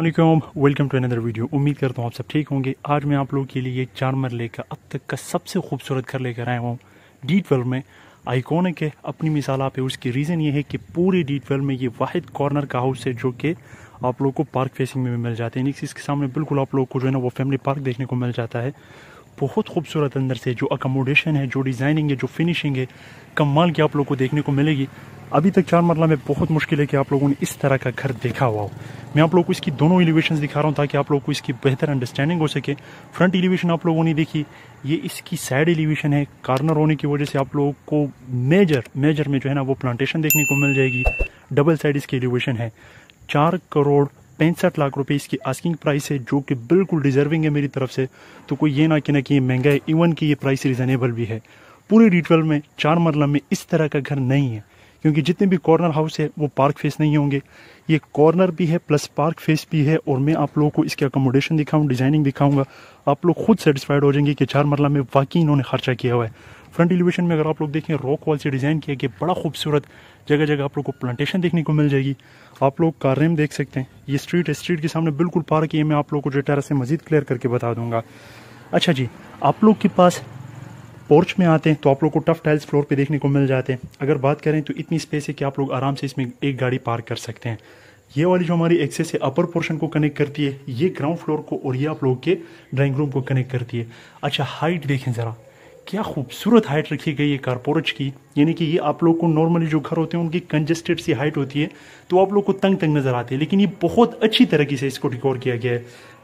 अलकुम welcome to another video उम्मीद करता हूँ आप सब ठीक होंगे आज मैं आप लोगों के लिए मर लेकर अब तक का सबसे खूबसूरत घर लेकर आया हूँ डी ट्वेल्व में आइकॉनिक है अपनी मिसाल आप है उसकी रीज़न ये है कि पूरे डी ट्वेल्व में ये वाद कॉर्नर का हाउस है जो कि आप लोग को पार्क फेसिंग में भी मिल जाते हैं इसके सामने बिल्कुल आप लोग को जो है ना वो फैमिली पार्क देखने को मिल जाता है बहुत खूबसूरत अंदर से जो अकोमोडेशन है जो डिज़ाइनिंग है जो फिनिशिंग है कमाल की आप लोग को देखने को मिलेगी अभी तक चार मरला में बहुत मुश्किल है कि आप लोगों ने इस तरह का घर देखा हुआ हो मैं आप लोग को इसकी दोनों एलिवेशन दिखा रहा हूँ ताकि आप लोग को इसकी बेहतर अंडरस्टैंडिंग हो सके फ्रंट एलिवेशन आप लोगों ने देखी ये इसकी साइड एलिवेशन है कार्नर होने की वजह से आप लोगों को मेजर मेजर में जो है ना वो प्लांटेशन देखने को मिल जाएगी डबल साइड इसकी एलिवेशन है चार करोड़ पैंसठ लाख रुपए इसकी आस्किंग प्राइस है जो कि बिल्कुल डिजर्विंग है मेरी तरफ से तो कोई ये ना कि ना कि ये महंगा है इवन कि ये प्राइस रिजनेबल भी है पूरे डिटेल में चार मरला में इस तरह का घर नहीं है क्योंकि जितने भी कॉर्नर हाउस है वो पार्क फेस नहीं होंगे ये कॉर्नर भी है प्लस पार्क फेस भी है और मैं आप लोगों को इसके अकोमोडेशन दिखाऊँ डिज़ाइनिंग दिखाऊँगा आप लोग खुद सेटिस्फाइड हो जाएंगे कि चार मरला में वाकई इन्होंने खर्चा किया हुआ है फ्रंट एलिवेशन में अगर आप लोग देखें रॉक वॉल से डिज़ाइन किया गया बड़ा खूबसूरत जगह जगह आप लोग को प्लांटेशन देखने को मिल जाएगी आप लोग कार्रेम देख सकते हैं ये स्ट्रीट है स्ट्रीट के सामने बिल्कुल पार्क ये मैं आप लोग को जो टेरस से मजीद क्लियर करके बता दूंगा अच्छा जी आप लोग के पास पोर्च में आते हैं तो आप लोग को टफ टाइल्स फ्लोर पर देखने को मिल जाते हैं अगर बात करें तो इतनी स्पेस है कि आप लोग आराम से इसमें एक गाड़ी पार्क कर सकते हैं ये वाली जो हमारी एक्सेस है अपर पोर्शन को कनेक्ट करती है ये ग्राउंड फ्लोर को और ये आप लोग के ड्राइंग रूम को कनेक्ट करती है अच्छा हाइट देखें ज़रा क्या खूबसूरत हाइट रखी गई है कारपोरच की यानी कि ये आप लोग को नॉर्मली जो घर होते हैं उनकी कंजेस्टेड सी हाइट होती है तो आप लोग को तंग तंग नज़र आते हैं लेकिन ये बहुत अच्छी तरीके से इसको डिकोर किया गया है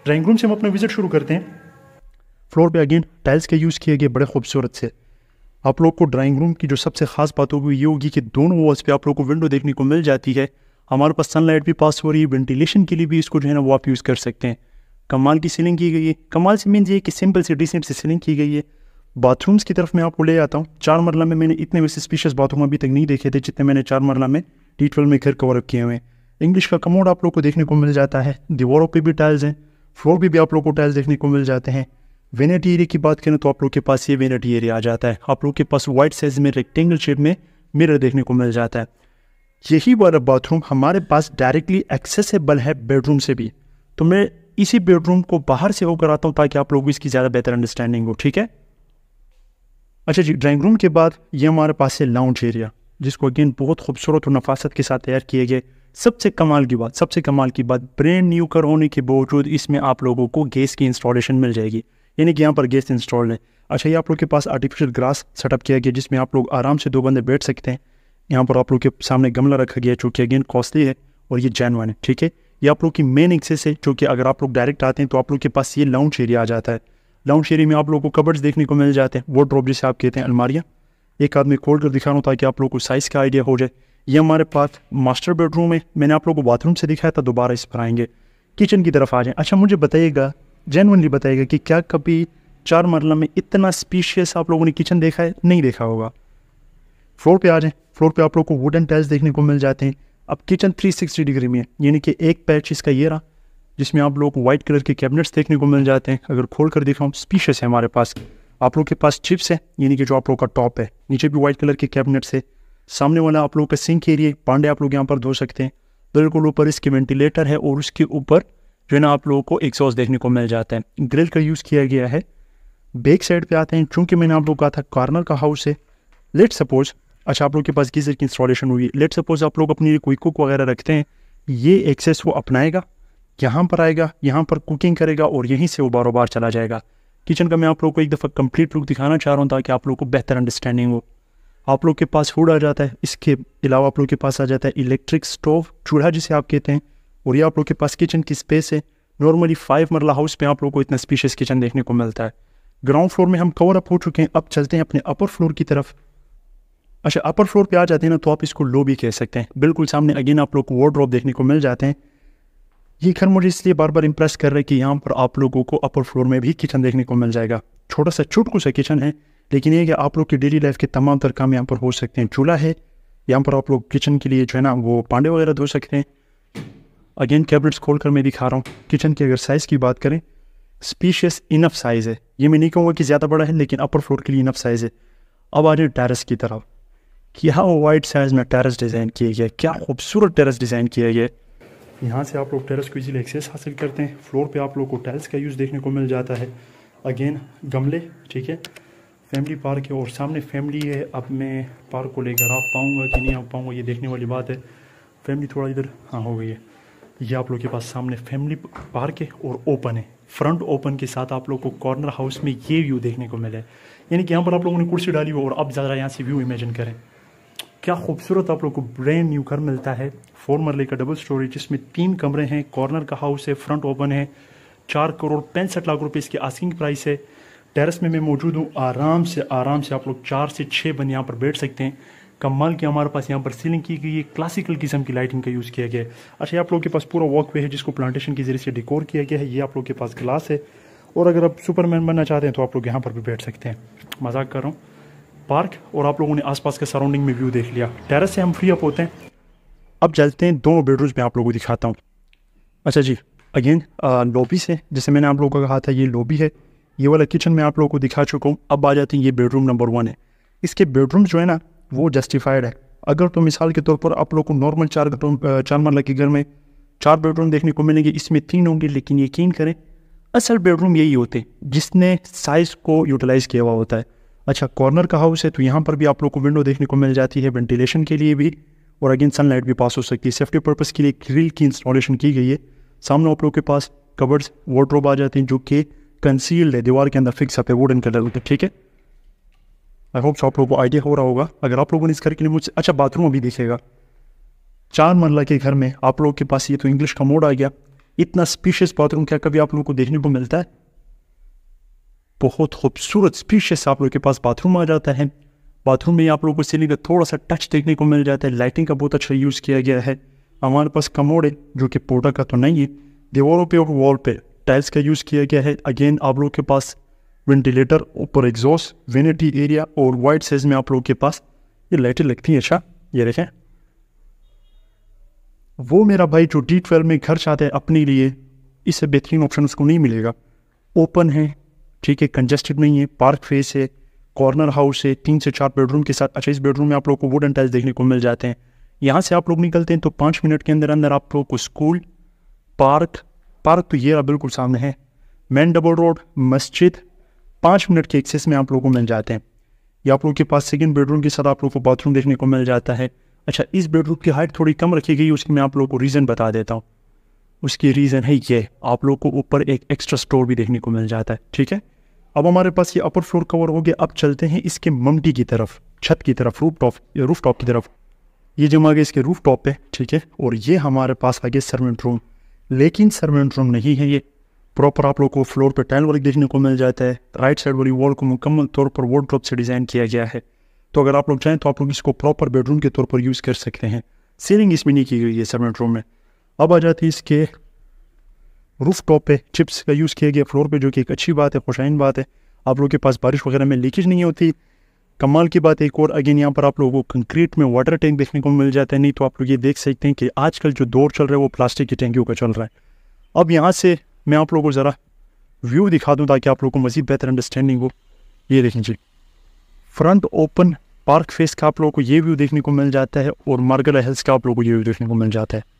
ड्राइंग रूम से हम अपना विजिट शुरू करते हैं फ्लोर पे अगेन टाइल्स के यूज़ किए गए बड़े खूबसूरत से आप लोग को ड्राइंग रूम की जो सबसे ख़ास बात होगी ये होगी कि दोनों वॉल्स पे आप लोग को विंडो देखने को मिल जाती है हमारे पास सनलाइट भी पास हो रही है वेंटिलेशन के लिए भी इसको जो है ना वो आप यूज़ कर सकते हैं कमाल की सीलिंग की गई है कमाल से मीन ये कि सिंपल से डिसेंट से सीलिंग की गई है बाथरूम्स की तरफ मैं आपको ले आता हूँ चार मरला में मैंने इतने वैसे स्पीशियस बाथरूम अभी तक नहीं देखे थे जितने मैंने चार मरला में टी ट्वेल्व में घर कवर किए हुए इंग्लिश का कमोड आप लोग को देखने को मिल जाता है दीवारों पे भी टाइल्स हैं फ्लोर पे भी आप लोग को टाइल्स देखने को मिल जाते हैं वेनेटी एरिया की बात करें तो आप लोग के पास ये वेनेटी एरिया आ जाता है आप लोग के पास वाइट साइज में रेक्टेंगल शेप में मिरर देखने को मिल जाता है यही वाला बाथरूम हमारे पास डायरेक्टली एक्सेसिबल है बेडरूम से भी तो मैं इसी बेडरूम को बाहर से होकर आता हूँ ताकि आप लोग इसकी ज़्यादा बेहतर अंडरस्टैंडिंग हो ठीक है अच्छा जी ड्राइंग रूम के बाद ये हमारे पास है लाउंज एरिया जिसको अगेन बहुत खूबसूरत और नफासत के साथ तैयार किए गए सबसे कमाल की बात सबसे कमाल की बात ब्रांड न्यू कर होने के बावजूद इसमें आप लोगों को गैस की इंस्टॉलेशन मिल जाएगी यानी कि यहाँ पर गैस इंस्टॉल है अच्छा ये आप लोग के पास आर्टिफिशियल ग्रास सेटअप किया गया जिसमें आप लोग आराम से दो बंदे बैठ सकते हैं यहाँ पर आप लोग के सामने गमला रखा गया चूँकि अगेन कॉस्टली है और ये जैनवन है ठीक है ये आप लोग की मेन एक्सेस है जो कि अगर आप लोग डायरेक्ट आते हैं तो आप लोग के पास ये लाउंज एरिया आ जाता है लाउंड शेरी में आप लोगों को कबर्ड्स देखने को मिल जाते हैं वो ड्रॉप जिसे आप कहते हैं अलमारियाँ एक आदमी खोल कर दिखा रहा हूँ ताकि आप लोग को साइज़ का आइडिया हो जाए ये हमारे पास मास्टर बेडरूम है मैंने आप लोग को बाथरूम से दिखाया था दोबारा इस पर आएंगे किचन की तरफ आ जाएँ अच्छा मुझे बताइएगा जेनवनली बताइएगा कि क्या कभी चार मरला में इतना स्पीशियस आप लोगों ने किचन देखा है नहीं देखा होगा फ्लोर पे आ जाएँ फ्लोर पे आप लोग को वुडन टाइल्स देखने को मिल जाते हैं अब किचन 360 डिग्री में है यानी कि एक पैच इसका ये रहा जिसमें आप लोग व्हाइट कलर के कैबिनेट्स देखने को मिल जाते हैं अगर खोल कर देखा स्पीशस है हमारे पास आप लोग के पास चिप्स है यानी कि जो आप लोग का टॉप है नीचे भी व्हाइट कलर के कैबिनेट्स है सामने वाला आप लोग का सिंक एरिए पांडे आप लोग यहाँ पर धो सकते हैं बिल्कुल ऊपर इसके वेंटिलेटर है और उसके ऊपर जो है ना आप लोगों को एग्जॉस्ट देखने को मिल जाता है ग्रिल का यूज़ किया गया है बैक साइड पे आते हैं चूंकि मैंने आप लोग कहा था कॉर्नर का हाउस है लेट सपोज अच्छा आप लोग के पास गीजर की इंस्टॉलेशन हुई लेट सपोज आप लोग अपनी कोई कुक वगैरह रखते हैं ये एक्सेस वो अपनाएगा यहाँ पर आएगा यहाँ पर कुकिंग करेगा और यहीं से वो बारो बार चला जाएगा किचन का मैं आप लोग को एक दफ़ा कंप्लीट लुक दिखाना चाह रहा हूँ ताकि आप लोग को बेहतर अंडरस्टैंडिंग हो आप लोग के पास हुड आ जाता है इसके अलावा आप लोग के पास आ जाता है इलेक्ट्रिक स्टोव चूल्हा जिसे आप कहते हैं और ये आप लोग के पास किचन की स्पेस है नॉर्मली फाइव मरला हाउस में आप लोग को इतना स्पीशियस किचन देखने को मिलता है ग्राउंड फ्लोर में हम कवर अप हो चुके हैं अब चलते हैं अपने अपर फ्लोर की तरफ अच्छा अपर फ्लोर पे आ जाते हैं ना तो आप इसको लो भी कह सकते हैं बिल्कुल सामने अगेन आप लोग को वार्ड्रॉप देखने को मिल जाते हैं ये घर मुझे इसलिए बार बार इंप्रेस कर रहा है कि यहाँ पर आप लोगों को अपर फ्लोर में भी किचन देखने को मिल जाएगा छोटा सा छुटकू सा किचन है लेकिन ये कि आप लोग की डेली लाइफ के तमाम तर काम यहाँ पर हो सकते हैं चूल्हा है यहाँ पर आप लोग किचन के लिए जो है ना वो पांडे वगैरह धो सकते हैं अगेन कैबिनेट्स खोल कर मैं दिखा रहा हूँ किचन की अगर साइज़ की बात करें स्पीशियस इनफ साइज़ है ये मैं नहीं कहूँगा कि ज़्यादा बड़ा है लेकिन अपर फ्लोर के लिए इनफ साइज़ है अब आ जाए टेरस की तरफ क्या वाइट साइज़ में टेरस डिज़ाइन किया गया क्या खूबसूरत टेरस डिज़ाइन किया गया यहाँ से आप लोग टेरेस को इजीली एक्सेस हासिल करते हैं फ्लोर पे आप लोग को टाइल्स का यूज़ देखने को मिल जाता है अगेन गमले ठीक है फैमिली पार्क है और सामने फैमिली है अब मैं पार्क को लेकर आ पाऊँगा कि नहीं आ पाऊँगा ये देखने वाली बात है फैमिली थोड़ा इधर हाँ हो गई है ये आप लोग के पास सामने फैमिली पार्क है और ओपन है फ्रंट ओपन के साथ आप लोग को कॉर्नर हाउस में ये व्यू देखने को मिला है यानी कि यहाँ पर आप लोगों ने कुर्सी डाली हो और अब ज़्यादा यहाँ से व्यू इमेजिन करें क्या खूबसूरत आप लोग को ब्रांड न्यू घर मिलता है फोर मरले का डबल स्टोरी जिसमें तीन कमरे हैं कॉर्नर का हाउस है फ्रंट ओपन है चार करोड़ पैंसठ लाख रुपए इसकी आस्किंग प्राइस है टेरेस में मैं मौजूद हूँ आराम से आराम से आप लोग चार से छः बन यहाँ पर बैठ सकते हैं कमाल की हमारे पास यहाँ पर सीलिंग की गई है क्लासिकल किस्म की लाइटिंग का यूज़ किया गया है अच्छा आप लोग के पास पूरा वॉक वे है जिसको प्लांटेशन के जरिए से डिकोर किया गया है ये आप लोग के पास ग्लास है और अगर आप सुपरमैन बनना चाहते हैं तो आप लोग यहाँ पर भी बैठ सकते हैं मजाक कर रहा हूँ पार्क और आप लोगों ने आसपास के सराउंडिंग में व्यू देख लिया टेरेस से हम फ्री अप होते हैं अब चलते हैं दोनों बेडरूम्स में आप लोगों को दिखाता हूँ अच्छा जी अगेन लॉबी से जैसे मैंने आप लोगों को कहा था ये लॉबी है ये वाला किचन मैं आप लोगों को दिखा चुका हूँ अब आ जाते हैं ये बेडरूम नंबर वन है इसके बेडरूम जो है ना वो जस्टिफाइड है अगर तो मिसाल के तौर पर आप लोग को नॉर्मल चार घरों चार मरला के घर में चार बेडरूम देखने को मिलेंगे इसमें तीन होंगे लेकिन यकीन करें असल बेडरूम यही होते हैं जिसने साइज़ को यूटिलाइज़ किया हुआ होता है अच्छा कॉर्नर का हाउस है तो यहाँ पर भी आप लोग को विंडो देखने को मिल जाती है वेंटिलेशन के लिए भी और अगेन सनलाइट भी पास हो सकती है सेफ्टी पर्पज़ के लिए ग्रिल की इंस्टॉलेशन की गई है सामने आप लोग के पास कवर्स वार्ड्रोब आ जाते हैं जो कि कंसील्ड है दीवार के अंदर फिक्स आप है वुडन कलर होते ठीक है आई होप आप लोगों को आइडिया हो रहा होगा अगर आप लोगों ने इस घर के लिए मुझसे अच्छा बाथरूम अभी देखेगा चार मरला के घर में आप लोगों के पास ये तो इंग्लिश का मोड आ गया इतना स्पीशियस बाथरूम क्या कभी आप लोगों को देखने को मिलता है बहुत खूबसूरत स्पीशियस आप लोग के पास बाथरूम आ जाता है बाथरूम में आप लोगों को सीलिंग का थोड़ा सा टच देखने को मिल जाता है लाइटिंग का बहुत अच्छा यूज़ किया गया है हमारे पास कमोड है जो कि पोटा का तो नहीं है दीवारों पर और वॉल पर टाइल्स का यूज़ किया गया है अगेन आप लोग के पास वेंटिलेटर ऊपर एग्जॉस्ट वेनिटी एरिया और वाइट साइज में आप लोग के पास ये लाइटें लगती हैं अच्छा ये देखें वो मेरा भाई जो डी ट्वेल्व में घर चाहते हैं अपने लिए इससे बेहतरीन ऑप्शन उसको नहीं मिलेगा ओपन है ठीक है कंजेस्टेड नहीं है पार्क फेस है कॉर्नर हाउस है तीन से चार बेडरूम के साथ अच्छा इस बेडरूम में आप लोग को वुडन टाइल्स देखने को मिल जाते हैं यहाँ से आप लोग निकलते हैं तो पाँच मिनट के अंदर अंदर आप लोग को स्कूल पार्क पार्क तो ये रहा बिल्कुल सामने है मेन डबल रोड मस्जिद पाँच मिनट के एक्सेस में आप लोगों को मिल जाते हैं ये आप लोग के पास सेकेंड बेडरूम के साथ आप लोग को बाथरूम देखने को मिल जाता है अच्छा इस बेडरूम की हाइट थोड़ी कम रखी गई उसकी मैं आप लोग को रीज़न बता देता हूँ उसकी रीज़न है ये आप लोग को ऊपर एक एक्स्ट्रा स्टोर भी देखने को मिल जाता है ठीक है अब हमारे पास ये अपर फ्लोर कवर हो गया अब चलते हैं इसके ममटी की तरफ छत की तरफ रूफ टॉप रूफ टॉप की तरफ ये जमा गया इसके रूफ टॉप पे ठीक है और ये हमारे पास आ सर्वेंट रूम लेकिन सर्वेंट रूम नहीं है ये प्रॉपर आप लोग को फ्लोर पर टाइल वर्क देखने को मिल जाता है राइट साइड वाली वॉल को मुकम्मल तौर पर वार्ड्रोप से डिज़ाइन किया गया है तो अगर आप लोग चाहें तो आप लोग इसको प्रॉपर बेडरूम के तौर पर यूज़ कर सकते हैं सीलिंग इसमें नहीं की गई है सर्वेंट रूम में अब आ जाती है इसके रूफ टॉप पे चिप्स का यूज़ किया गया फ्लोर पे जो कि एक अच्छी बात है खुशाइन बात है आप लोगों के पास बारिश वगैरह में लीकेज नहीं होती कमाल की बात है एक और अगेन यहाँ पर आप लोगों को कंक्रीट में वाटर टैंक देखने को मिल जाता है नहीं तो आप लोग ये देख सकते हैं कि आजकल जो दौर चल रहा है वो प्लास्टिक की टैंकियों का चल रहा है अब यहाँ से मैं आप लोगों को ज़रा व्यू दिखा दूँ ताकि आप लोग को मज़ीद बेहतर अंडरस्टैंडिंग हो ये देखें जी फ्रंट ओपन पार्क फेस का आप लोगों को ये व्यू देखने को मिल जाता है और मार्गला हिल्स का आप लोगों को ये व्यू देखने को मिल जाता है